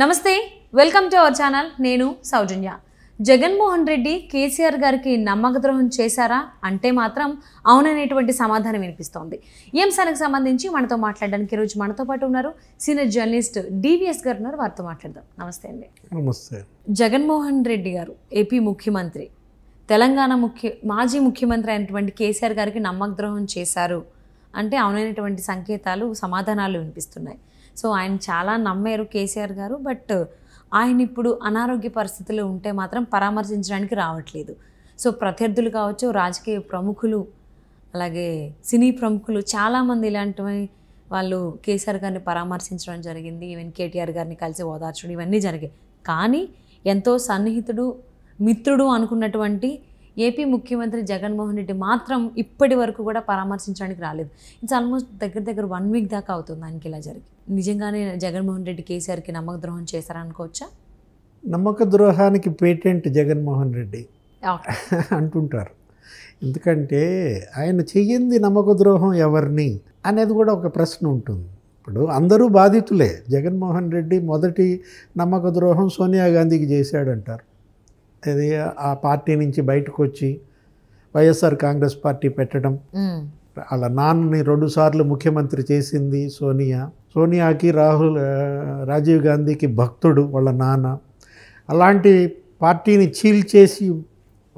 నమస్తే welcome to our channel నేను సౌజన్య జగన్మోహన్ రెడ్డి కేసీఆర్ గారికి నమ్మకద్రోహం చేశారా అంటే మాత్రం అవుననేటువంటి సమాధానం వినిపిస్తోంది ఈ అంశానికి సంబంధించి మనతో మాట్లాడడానికి ఈరోజు మనతో పాటు ఉన్నారు సీనియర్ జర్నలిస్ట్ డివిఎస్ గారు ఉన్నారు వారితో మాట్లాడదాం నమస్తే అండి నమస్తే జగన్మోహన్ రెడ్డి గారు ఏపీ ముఖ్యమంత్రి తెలంగాణ ముఖ్య మాజీ ముఖ్యమంత్రి అయినటువంటి కేసీఆర్ గారికి నమ్మకద్రోహం చేశారు అంటే అవునైనటువంటి సంకేతాలు సమాధానాలు వినిపిస్తున్నాయి సో ఆయన చాలా నమ్మారు కేసీఆర్ గారు బట్ ఆయన ఇప్పుడు అనారోగ్య పరిస్థితులు ఉంటే మాత్రం పరామర్శించడానికి రావట్లేదు సో ప్రత్యర్థులు కావచ్చు రాజకీయ ప్రముఖులు అలాగే సినీ ప్రముఖులు చాలామంది ఇలాంటివి వాళ్ళు కేసీఆర్ గారిని పరామర్శించడం జరిగింది ఈవెన్ కేటీఆర్ గారిని కలిసి ఓదార్చడం ఇవన్నీ జరిగాయి కానీ ఎంతో సన్నిహితుడు మిత్రుడు అనుకున్నటువంటి ఏపీ ముఖ్యమంత్రి జగన్మోహన్ రెడ్డి మాత్రం ఇప్పటి వరకు కూడా పరామర్శించడానికి రాలేదు ఇట్స్ ఆల్మోస్ట్ దగ్గర దగ్గర వన్ వీక్ దాకా అవుతుంది దానికి ఇలా జరిగి నిజంగానే జగన్మోహన్ రెడ్డి కేసీఆర్కి నమ్మక ద్రోహం చేశారనుకోవచ్చా నమ్మక ద్రోహానికి పేటెంట్ జగన్మోహన్ రెడ్డి అంటుంటారు ఎందుకంటే ఆయన చెయ్యింది నమ్మక ద్రోహం ఎవరిని అనేది కూడా ఒక ప్రశ్న ఉంటుంది ఇప్పుడు అందరూ బాధితులే జగన్మోహన్ రెడ్డి మొదటి నమ్మక ద్రోహం సోనియా గాంధీకి చేశాడంటారు అది ఆ పార్టీ నుంచి బయటకు వచ్చి వైఎస్ఆర్ కాంగ్రెస్ పార్టీ పెట్టడం అలా నాన్నని రెండుసార్లు ముఖ్యమంత్రి చేసింది సోనియా సోనియాకి రాహుల్ రాజీవ్ గాంధీకి భక్తుడు వాళ్ళ నాన్న అలాంటి పార్టీని చీల్చేసి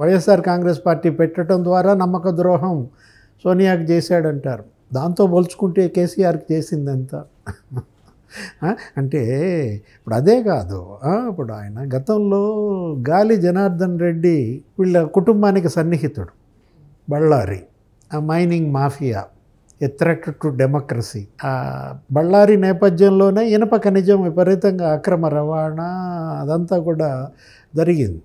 వైఎస్ఆర్ కాంగ్రెస్ పార్టీ పెట్టడం ద్వారా నమ్మక ద్రోహం సోనియాకి చేశాడంటారు దాంతో పోల్చుకుంటే కేసీఆర్కి చేసిందంతా అంటే ఇప్పుడు అదే కాదు ఇప్పుడు ఆయన గతంలో గాలి జనార్దన్ రెడ్డి వీళ్ళ కుటుంబానికి సన్నిహితుడు బళ్ళారి ఆ mining mafia a to democracy ఆ బళ్ళారి నేపథ్యంలోనే ఇనప ఖనిజం విపరీతంగా అక్రమ రవాణా అదంతా కూడా జరిగింది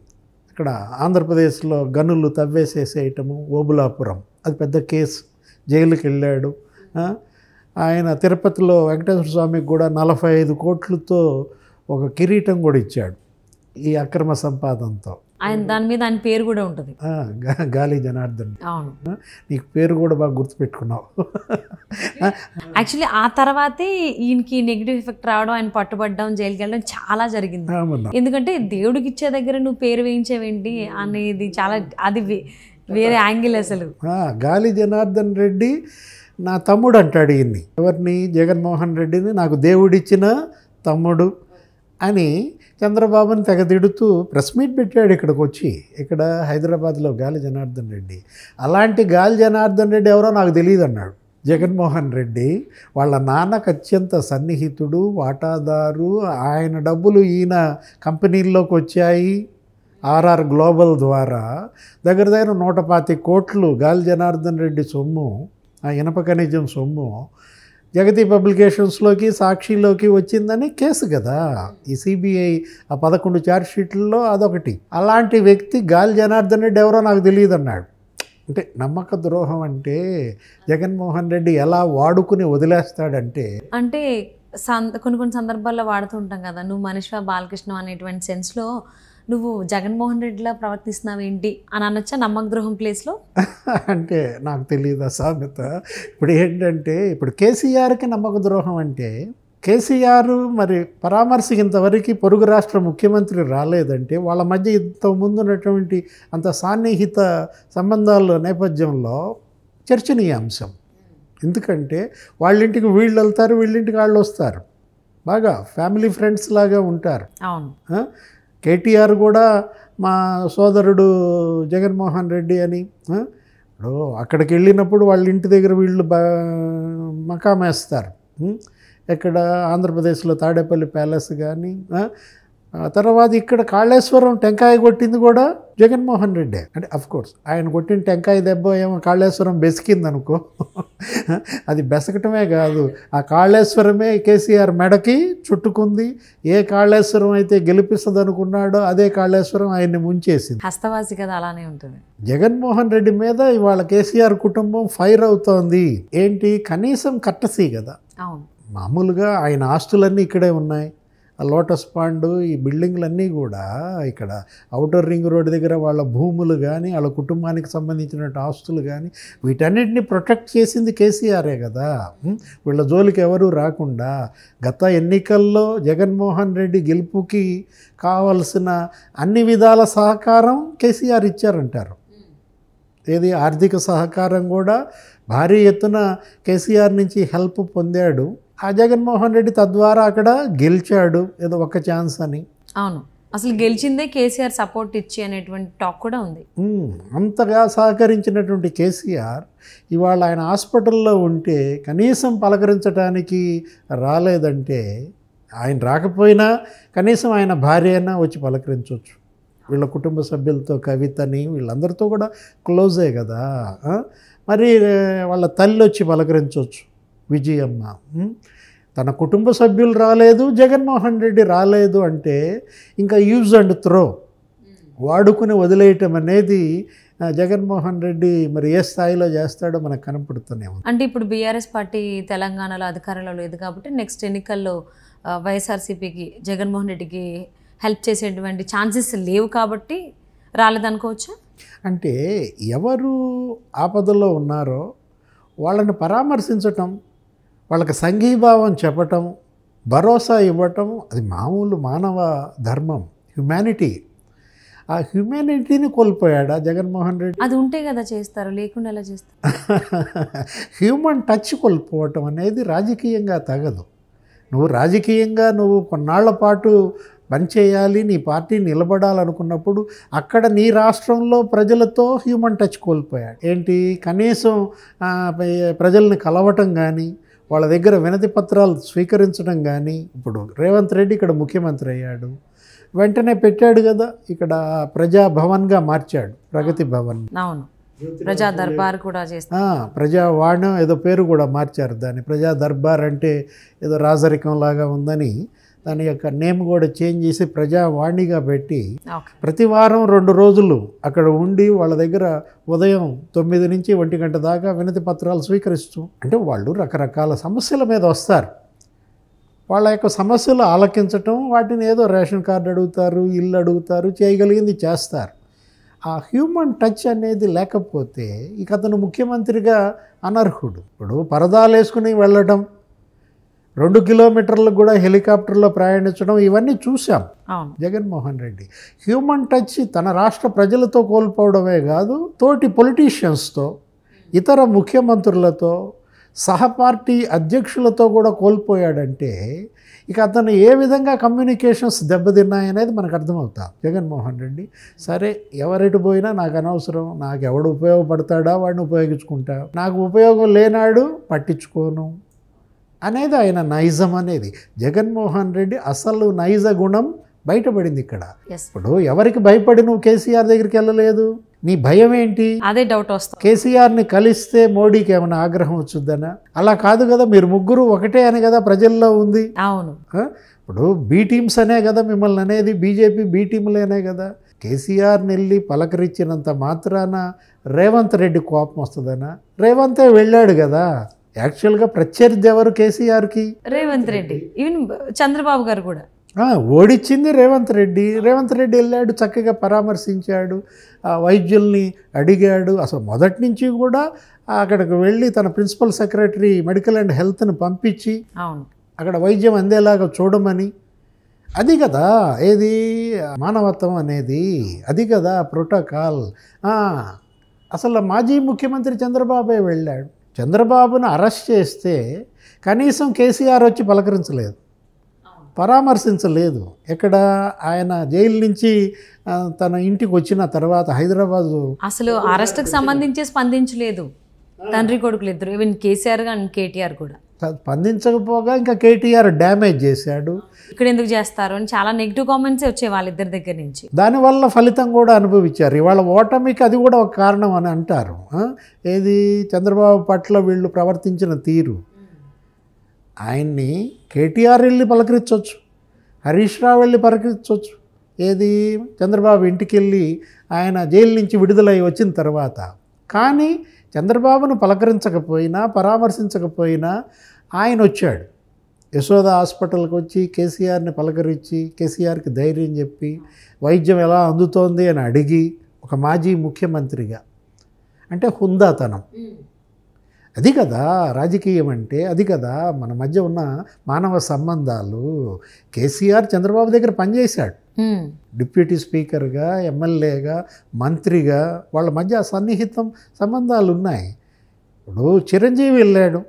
ఇక్కడ ఆంధ్రప్రదేశ్లో గనులు తవ్వేసేసేయటము ఓబులాపురం అది పెద్ద కేసు జైలుకి వెళ్ళాడు ఆయన తిరుపతిలో వెంకటేశ్వర స్వామికి కూడా నలభై ఐదు కోట్లతో ఒక కిరీటం కూడా ఇచ్చాడు ఈ అక్రమ సంపాదనతో ఆయన దాని మీద ఆయన పేరు కూడా ఉంటుంది గాలి జనార్దన్ అవును నీకు పేరు కూడా బాగా గుర్తుపెట్టుకున్నావు యాక్చువల్లీ ఆ తర్వాతే ఈయనకి నెగిటివ్ ఎఫెక్ట్ రావడం ఆయన పట్టుబడడం జైలుకి వెళ్ళడం చాలా జరిగింది ఎందుకంటే దేవుడికి ఇచ్చే దగ్గర నువ్వు పేరు వేయించేవేంటి అనేది చాలా అది వేరే యాంగిల్ అసలు గాలి జనార్దన్ రెడ్డి నా తమ్ముడు అంటాడు ఈయన్ని ఎవరిని జగన్మోహన్ రెడ్డిని నాకు దేవుడిచ్చిన తమ్ముడు అని చంద్రబాబుని తెగదిడుతూ ప్రెస్ మీట్ పెట్టాడు ఇక్కడికి వచ్చి ఇక్కడ హైదరాబాద్లో గాలి జనార్దన్ రెడ్డి అలాంటి గాలి జనార్దన్ రెడ్డి ఎవరో నాకు తెలియదు అన్నాడు జగన్మోహన్ రెడ్డి వాళ్ళ నాన్నకు అత్యంత సన్నిహితుడు వాటాదారు ఆయన డబ్బులు ఈయన కంపెనీల్లోకి వచ్చాయి ఆర్ఆర్ గ్లోబల్ ద్వారా దగ్గర దగ్గర నూట పాతి కోట్లు గాలి జనార్దన్ రెడ్డి సొమ్ము ఆ ఇనప ఖనిజం సొమ్ము జగతి పబ్లికేషన్స్లోకి సాక్షిలోకి వచ్చిందని కేసు కదా ఈ సిబిఐ ఆ పదకొండు ఛార్జ్ షీట్లలో అదొకటి అలాంటి వ్యక్తి గాలి జనార్దన్ రెడ్డి ఎవరో నాకు తెలియదు అన్నాడు అంటే నమ్మక ద్రోహం అంటే జగన్మోహన్ రెడ్డి ఎలా వాడుకుని వదిలేస్తాడంటే అంటే కొన్ని కొన్ని సందర్భాల్లో వాడుతుంటాం కదా నువ్వు మనిషి బాలకృష్ణ అనేటువంటి సెన్స్లో నువ్వు జగన్మోహన్ రెడ్డిలా ప్రవర్తిస్తున్నావేంటి అని అనొచ్చా నమ్మకద్రోహం ప్లేస్లో అంటే నాకు తెలియదు సామెత ఇప్పుడు ఏంటంటే ఇప్పుడు కేసీఆర్కి నమ్మక ద్రోహం అంటే కేసీఆర్ మరి పరామర్శించేంతవరకు పొరుగు రాష్ట్ర ముఖ్యమంత్రి రాలేదంటే వాళ్ళ మధ్య ఇంత ఉన్నటువంటి అంత సాన్నిహిత సంబంధాల నేపథ్యంలో చర్చనీయాంశం ఎందుకంటే వాళ్ళింటికి వీళ్ళు వెళ్తారు వీళ్ళింటికి వాళ్ళు వస్తారు బాగా ఫ్యామిలీ ఫ్రెండ్స్ లాగా ఉంటారు కేటీఆర్ కూడా మా సోదరుడు జగన్మోహన్ రెడ్డి అని ఇప్పుడు అక్కడికి వెళ్ళినప్పుడు వాళ్ళ ఇంటి దగ్గర వీళ్ళు మకామేస్తారు ఎక్కడ ఆంధ్రప్రదేశ్లో తాడేపల్లి ప్యాలెస్ కానీ తర్వాత ఇక్కడ కాళేశ్వరం టెంకాయ కొట్టింది కూడా జగన్మోహన్ రెడ్డి అంటే అఫ్ కోర్స్ ఆయన కొట్టిన టెంకాయ దెబ్బ ఏమో కాళేశ్వరం బెసికింది అనుకో అది బెసకటమే కాదు ఆ కాళేశ్వరమే కేసీఆర్ మెడకి చుట్టుకుంది ఏ కాళేశ్వరం అయితే గెలిపిస్తుంది అనుకున్నాడో అదే కాళేశ్వరం ఆయన్ని ముంచేసింది హస్తవాసి కదా అలానే ఉంటుంది జగన్మోహన్ రెడ్డి మీద ఇవాళ కేసీఆర్ కుటుంబం ఫైర్ అవుతోంది ఏంటి కనీసం కట్టసీ కదా అవును మామూలుగా ఆయన ఆస్తులన్నీ ఇక్కడే ఉన్నాయి ఆ లోటస్ పాండు ఈ బిల్డింగ్లన్నీ కూడా ఇక్కడ అవుటర్ రింగ్ రోడ్ దగ్గర వాళ్ళ భూములు కానీ వాళ్ళ కుటుంబానికి సంబంధించిన ఆస్తులు కానీ వీటన్నిటిని ప్రొటెక్ట్ చేసింది కేసీఆరే కదా వీళ్ళ జోలికి ఎవరూ రాకుండా గత ఎన్నికల్లో జగన్మోహన్ రెడ్డి గెలుపుకి కావలసిన అన్ని విధాల సహకారం కేసీఆర్ ఇచ్చారంటారు ఏది ఆర్థిక సహకారం కూడా భారీ ఎత్తున కేసీఆర్ నుంచి హెల్ప్ పొందాడు ఆ జగన్మోహన్ రెడ్డి తద్వారా అక్కడ గెలిచాడు ఏదో ఒక ఛాన్స్ అని అవును అసలు గెలిచిందే కేసీఆర్ సపోర్ట్ ఇచ్చి అనేటువంటి టాక్ కూడా ఉంది అంతగా సహకరించినటువంటి కేసీఆర్ ఇవాళ ఆయన హాస్పిటల్లో ఉంటే కనీసం పలకరించడానికి రాలేదంటే ఆయన రాకపోయినా కనీసం ఆయన భార్య అయినా వచ్చి పలకరించవచ్చు వీళ్ళ కుటుంబ సభ్యులతో కవితని వీళ్ళందరితో కూడా క్లోజే కదా మరి వాళ్ళ తల్లి వచ్చి పలకరించవచ్చు విజయమ్మ తన కుటుంబ సభ్యులు రాలేదు జగన్మోహన్ రెడ్డి రాలేదు అంటే ఇంకా యూజ్ అండ్ త్రో hmm. వాడుకుని వదిలేయటం అనేది జగన్మోహన్ రెడ్డి మరి ఏ స్థాయిలో చేస్తాడో మనకు కనపడుతూనే ఉంది అంటే ఇప్పుడు బీఆర్ఎస్ పార్టీ తెలంగాణలో అధికారంలో లేదు కాబట్టి నెక్స్ట్ ఎన్నికల్లో వైఎస్ఆర్సీపీకి జగన్మోహన్ రెడ్డికి హెల్ప్ చేసేటువంటి ఛాన్సెస్ లేవు కాబట్టి రాలేదనుకోవచ్చా అంటే ఎవరు ఆపదలో ఉన్నారో వాళ్ళని పరామర్శించటం వాళ్ళకి సంఘీభావం చెప్పటం భరోసా ఇవ్వటం అది మామూలు మానవ ధర్మం హ్యుమానిటీ ఆ హ్యుమానిటీని కోల్పోయాడా జగన్మోహన్ రెడ్డి అది ఉంటే కదా చేస్తారు లేకుండా ఎలా చేస్తారు హ్యూమన్ టచ్ కోల్పోవటం అనేది రాజకీయంగా తగదు నువ్వు రాజకీయంగా నువ్వు కొన్నాళ్ల పాటు పనిచేయాలి నీ పార్టీ నిలబడాలనుకున్నప్పుడు అక్కడ నీ రాష్ట్రంలో ప్రజలతో హ్యూమన్ టచ్ కోల్పోయాడు ఏంటి కనీసం ప్రజల్ని కలవటం కానీ వాళ్ళ దగ్గర వినతి పత్రాలు స్వీకరించడం కానీ ఇప్పుడు రేవంత్ రెడ్డి ఇక్కడ ముఖ్యమంత్రి అయ్యాడు వెంటనే పెట్టాడు కదా ఇక్కడ ప్రజాభవన్గా మార్చాడు ప్రగతి భవన్ అవును ప్రజా దర్బార్ కూడా చేస్తారు ఏదో పేరు కూడా మార్చారు దాన్ని ప్రజా దర్బార్ అంటే ఏదో రాజరికం లాగా ఉందని దాని యొక్క నేమ్ కూడా చేంజ్ చేసి ప్రజావాణిగా పెట్టి ప్రతి వారం రెండు రోజులు అక్కడ ఉండి వాళ్ళ దగ్గర ఉదయం తొమ్మిది నుంచి ఒంటి గంట దాకా వినతి పత్రాలు స్వీకరిస్తూ అంటే వాళ్ళు రకరకాల సమస్యల మీద వస్తారు వాళ్ళ యొక్క సమస్యలు ఆలకించటం వాటిని ఏదో రేషన్ కార్డు అడుగుతారు ఇల్లు అడుగుతారు చేయగలిగింది చేస్తారు ఆ హ్యూమన్ టచ్ అనేది లేకపోతే ఇక అతను ముఖ్యమంత్రిగా అనర్హుడు ఇప్పుడు పరదాలు వేసుకుని వెళ్ళటం రెండు కిలోమీటర్లు కూడా హెలికాప్టర్లో ప్రయాణించడం ఇవన్నీ చూసాం జగన్మోహన్ రెడ్డి హ్యూమన్ టచ్ తన రాష్ట్ర ప్రజలతో కోల్పోవడమే కాదు తోటి పొలిటీషియన్స్తో ఇతర ముఖ్యమంత్రులతో సహపార్టీ అధ్యక్షులతో కూడా కోల్పోయాడంటే ఇక అతను ఏ విధంగా కమ్యూనికేషన్స్ దెబ్బతిన్నాయనేది మనకు అర్థమవుతా జగన్మోహన్ రెడ్డి సరే ఎవరెటు పోయినా నాకు అనవసరం నాకు ఎవడు ఉపయోగపడతాడా వాడిని ఉపయోగించుకుంటా నాకు ఉపయోగం లేనాడు పట్టించుకోను అనేది ఆయన నైజం అనేది జగన్మోహన్ రెడ్డి అసలు నైజ గుణం బయటపడింది ఇక్కడ ఇప్పుడు ఎవరికి భయపడి నువ్వు కేసీఆర్ దగ్గరికి వెళ్ళలేదు నీ భయం ఏంటి అదే డౌట్ వస్తుంది కేసీఆర్ని కలిస్తే మోడీకి ఏమైనా ఆగ్రహం వచ్చుద్దనా అలా కాదు కదా మీరు ముగ్గురు ఒకటే అని కదా ప్రజల్లో ఉంది అవును ఇప్పుడు బీ టీమ్స్ అనే కదా మిమ్మల్ని అనేది బీజేపీ బీ టీమ్లేనే కదా కేసీఆర్ వెళ్ళి పలకరించినంత మాత్రాన రేవంత్ రెడ్డి కోపం వస్తుందనా రేవంతే వెళ్ళాడు కదా యాక్చువల్గా ప్రత్యర్థి ఎవరు కేసీఆర్కి రేవంత్ రెడ్డి ఈవెన్ చంద్రబాబు గారు కూడా ఓడిచ్చింది రేవంత్ రెడ్డి రేవంత్ రెడ్డి వెళ్ళాడు చక్కగా పరామర్శించాడు వైద్యుల్ని అడిగాడు అసలు మొదటి నుంచి కూడా అక్కడికి వెళ్ళి తన ప్రిన్సిపల్ సెక్రటరీ మెడికల్ అండ్ హెల్త్ని పంపించి అక్కడ వైద్యం అందేలాగా చూడమని అది కదా ఏది మానవత్వం అనేది అది కదా ప్రోటోకాల్ అసలు మాజీ ముఖ్యమంత్రి చంద్రబాబే వెళ్ళాడు చంద్రబాబును అరెస్ట్ చేస్తే కనీసం కేసీఆర్ వచ్చి పలకరించలేదు పరామర్శించలేదు ఎక్కడ ఆయన జైలు నుంచి తన ఇంటికి వచ్చిన తర్వాత హైదరాబాద్ అసలు అరెస్ట్కి సంబంధించి స్పందించలేదు తండ్రి కొడుకులు ఇద్దరు ఈవెన్ కేసీఆర్ అండ్ కేటీఆర్ కూడా స్పందించకపోగా ఇంకా కేటీఆర్ డ్యామేజ్ చేశాడు ఇక్కడ ఎందుకు చేస్తారు అని చాలా నెగిటివ్ కామెంట్స్ వచ్చే వాళ్ళిద్దరి దగ్గర నుంచి దానివల్ల ఫలితం కూడా అనుభవించారు ఇవాళ ఓటమికి అది కూడా ఒక కారణం అని అంటారు ఏది చంద్రబాబు పట్ల వీళ్ళు ప్రవర్తించిన తీరు ఆయన్ని కేటీఆర్ వెళ్ళి పలకరించవచ్చు హరీష్ రావు వెళ్ళి పలకరించవచ్చు ఏది చంద్రబాబు ఇంటికి వెళ్ళి ఆయన జైలు నుంచి విడుదలై వచ్చిన తర్వాత కానీ చంద్రబాబును పలకరించకపోయినా పరామర్శించకపోయినా ఆయన వచ్చాడు యశోద హాస్పిటల్కి వచ్చి కేసీఆర్ని పలకరించి కేసీఆర్కి ధైర్యం చెప్పి వైద్యం ఎలా అందుతోంది అని అడిగి ఒక మాజీ ముఖ్యమంత్రిగా అంటే హుందాతనం అది కదా రాజకీయం అంటే అది కదా మన మధ్య ఉన్న మానవ సంబంధాలు కేసీఆర్ చంద్రబాబు దగ్గర పనిచేశాడు డిప్యూటీ స్పీకర్గా ఎమ్మెల్యేగా మంత్రిగా వాళ్ళ మధ్య సన్నిహితం సంబంధాలు ఉన్నాయి ఇప్పుడు చిరంజీవి వెళ్ళాడు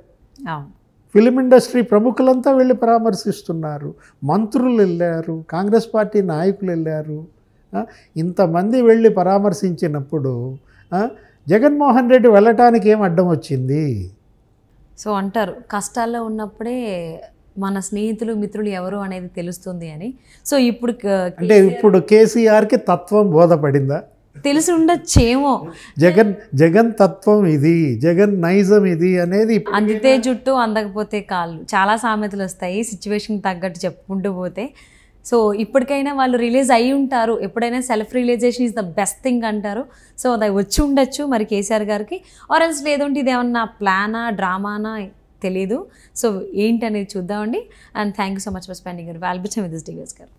ఫిలిం ఇండస్ట్రీ ప్రముఖులంతా వెళ్ళి పరామర్శిస్తున్నారు మంత్రులు వెళ్ళారు కాంగ్రెస్ పార్టీ నాయకులు వెళ్ళారు ఇంతమంది వెళ్ళి పరామర్శించినప్పుడు జగన్మోహన్ రెడ్డి వెళ్ళటానికి ఏం అడ్డం వచ్చింది సో అంటారు కష్టాల్లో ఉన్నప్పుడే మన స్నేహితులు మిత్రులు ఎవరు అనేది తెలుస్తుంది అని సో ఇప్పుడు అంటే ఇప్పుడు కేసీఆర్కి తత్వం బోధపడిందా తెలిసి ఉండొచ్చేమో జగన్ జగన్ తత్వం ఇది జగన్ నైజం ఇది అనేది అందితే జుట్టు అందకపోతే కాళ్ళు చాలా సామెతలు వస్తాయి సిచ్యువేషన్ తగ్గట్టు చెప్పుకుంటూ పోతే సో ఇప్పటికైనా వాళ్ళు రిలీజ్ అయి ఉంటారు ఎప్పుడైనా self realization is the best thing అంటారు సో అది వచ్చి ఉండొచ్చు మరి కేసీఆర్ గారికి ఆరెన్స్ లేదంటే ఇది ఏమన్నా ప్లానా డ్రామానా తెలీదు సో ఏంటనేది చూద్దామండి and thank you so much for spending your వాల్బిచం విత్ దిస్ గారు